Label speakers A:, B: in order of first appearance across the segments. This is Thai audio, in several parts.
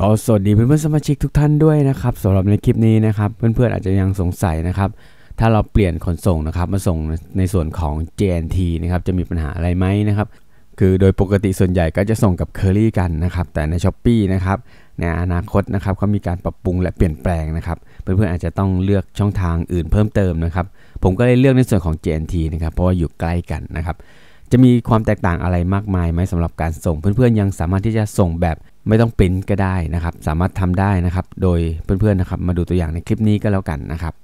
A: ก็สวัสดีเพื่อนๆสมาชิกทุกท่านด้วยนะครับสำหรับในคลิปนี้นะครับเพื่อนๆอาจจะยังสงสัยนะครับ ถ้าเราเปลี่ยนขนส่งนะครับมาส่งในส่วนของ JNT นะครับจะมีปัญหาอะไรไหมนะครับ คือโดยปกติส่วนใหญ่ก็จะส่งกับเคอรี่กันนะครับแต่ใน s h อ p e e นะครับในอนาคตนะครับเขามีการปรับปรุงและเปลี่ยนแปลงนะครับ เพื่อนๆอาจจะต้องเลือกช่องทางอื่นเพิ่มเติมนะครับผมก็เลยเลือกในส่วนของ JNT นะครับเพราะว่าอยู่ใกล้กันนะครับจะมีความแตกต่างอะไรมากมายไหมสำหรับการส่ง เพื่อนๆยังสามารถที่จะส่งแบบไม่ต้องปริ้นก็ได้นะครับ สามารถทำได้นะครับ โดยเพื่อนๆนะครับ มาดูตัวอย่างในคลิปนี้ก็แล้วกันนะครับ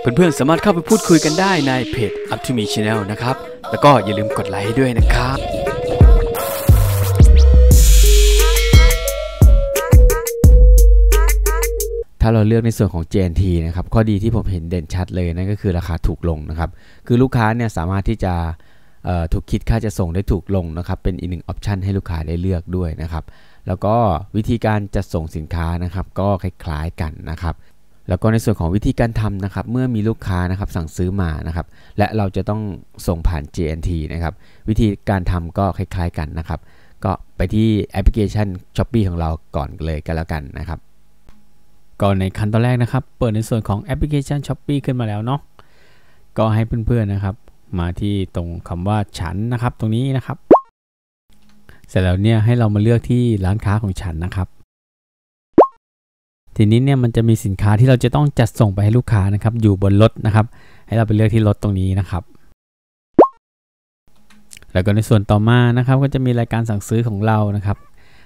A: เพื่อนๆ สามารถเข้าไปพูดคุยกันได้ในเพจ Up to Me Channel นะครับ แล้วก็อย่าลืมกดไลค์ด้วยนะครับถ้าเราเลือกในส่วนของ JNT นะครับ ข้อดีที่ผมเห็นเด่นชัดเลยนั่นก็คือราคาถูกลงนะครับ คือลูกค้าเนี่ยสามารถที่จะถูกคิดค่าจะส่งได้ถูกลงนะครับ เป็นอีกหนึ่งออปชันให้ลูกค้าได้เลือกด้วยนะครับ แล้วก็วิธีการจัดส่งสินค้านะครับ ก็คล้ายๆกันนะครับ แล้วก็ในส่วนของวิธีการทำนะครับ เมื่อมีลูกค้านะครับสั่งซื้อมานะครับ และเราจะต้องส่งผ่าน JNT นะครับ วิธีการทำก็คล้ายๆกันนะครับ ก็ไปที่แอปพลิเคชัน s h o p e e ของเราก่อนเลยกันแล้วกันนะครับก็ในขั้นตอนแรกนะครับ เปิดในส่วนของแอปพลิเคชัน s h o p e e ขึ้นมาแล้วเนาะก็ให้เพื่อนๆนะครับ มาที่ตรงคำว่าฉันนะครับ ตรงนี้นะครับ เสร็จแล้วเนี่ยให้เรามาเลือกที่ร้านค้าของฉันนะครับ ทีนี้เนี่ยมันจะมีสินค้าที่เราจะต้องจัดส่งไปให้ลูกค้านะครับ อยู่บนรถนะครับ ให้เราไปเลือกที่รถตรงนี้นะครับ แล้วก็ในส่วนต่อมานะครับ ก็จะมีรายการสั่งซื้อของเรานะครับ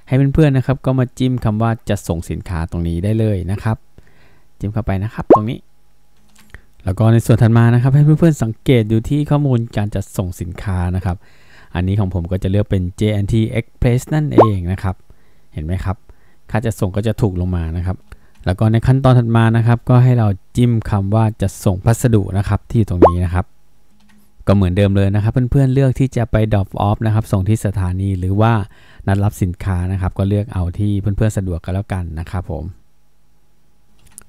A: ให้เพื่อนๆนะครับก็มาจิ้มคำว่าจะส่งสินค้าตรงนี้ได้เลยนะครับจิ้มเข้าไปนะครับ ตรงนี้ แล้วก็ในส่วนถัดมานะครับ ให้เพื่อนๆสังเกตดูที่ข้อมูลการจัดส่งสินค้านะครับ อันนี้ของผมก็จะเลือกเป็น JNT Express นั่นเองนะครับ เห็นไหมครับ ค่าจะส่งก็จะถูกลงมานะครับ แล้วก็ในขั้นตอนถัดมานะครับ ก็ให้เราจิ้มคำว่าจะส่งพัสดุนะครับที่ตรงนี้นะครับก็เหมือนเดิมเลยนะครับ เพื่อนๆเเลือกที่จะไปดรอปออฟนะครับ ส่งที่สถานีหรือว่านัดรับสินค้านะครับ ก็เลือกเอาที่เพื่อนๆสะดวกกันแล้วกันนะครับ ผม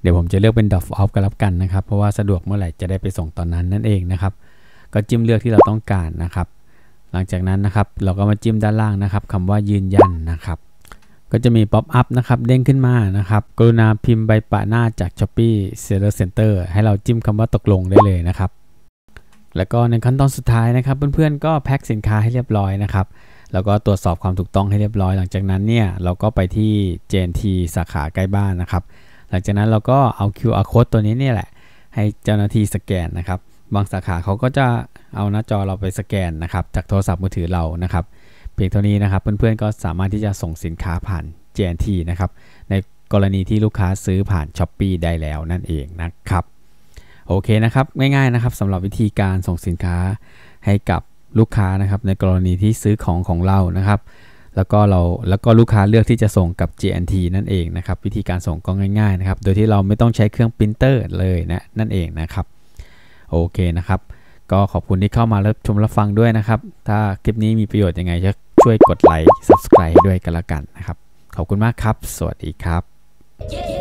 A: เดี๋ยวผมจะเลือกเป็นดรอปออฟกันแล้วกันนะครับเพราะว่าสะดวกเมื่อไหร่จะได้ไปส่งตอนนั้นนั่นเองนะครับก็จิ้มเลือกที่เราต้องการนะครับ หลังจากนั้นนะครับเราก็มาจิ้มด้านล่างนะครับคำว่ายืนยันนะครับ ก็จะมีป๊อปอัพนะครับ เด้งขึ้นมานะครับ กรุณาพิมพ์ใบปะหน้าจาก Shopee Seller Center ให้เราจิ้มคำว่าตกลงได้เลยนะครับแล้วก็ในขั้นตอนสุดท้ายนะครับเพื่อนๆก็แพ็คสินค้าให้เรียบร้อยนะครับแล้วก็ตรวจสอบความถูกต้องให้เรียบร้อย หลังจากนั้นเนี่ยเราก็ไปที่ JNT สาขาใกล้บ้านนะครับหลังจากนั้นเราก็เอา QR code ตัวนี้เนี่ยแหละ ให้เจ้าหน้าที่สแกนนะครับ บางสาขาเขาก็จะเอาหน้าจอเราไปสแกนนะครับจากโทรศัพท์มือถือเรานะครับ เพียงเท่านี้นะครับเพื่อนๆก็สามารถที่จะส่งสินค้าผ่าน JNT นะครับในกรณีที่ลูกค้าซื้อผ่าน s h อ p e e ได้แล้วนั่นเองนะครับโอเคนะครับง่ายๆนะครับสำหรับวิธีการส่งสินค้าให้กับลูกค้านะครับในกรณีที่ซื้อของของเรานะครับ แล้วก็เราแล้วก็ลูกค้าเลือกที่จะส่งกับ GNT นั่นเองนะครับวิธีการส่งก็ง่ายๆนะครับโดยที่เราไม่ต้องใช้เครื่องปรินเตอร์เลยนะนั่นเองนะครับโอเคนะครับก็ขอบคุณที่เข้ามารับชมรับฟังด้วยนะครับ ถ้าคลิปนี้มีประโยชน์ยังไงช่วยกดไลค์ subscribe ด้วยกันละกันนะครับขอบคุณมากครับ สวัสดีครับ yeah.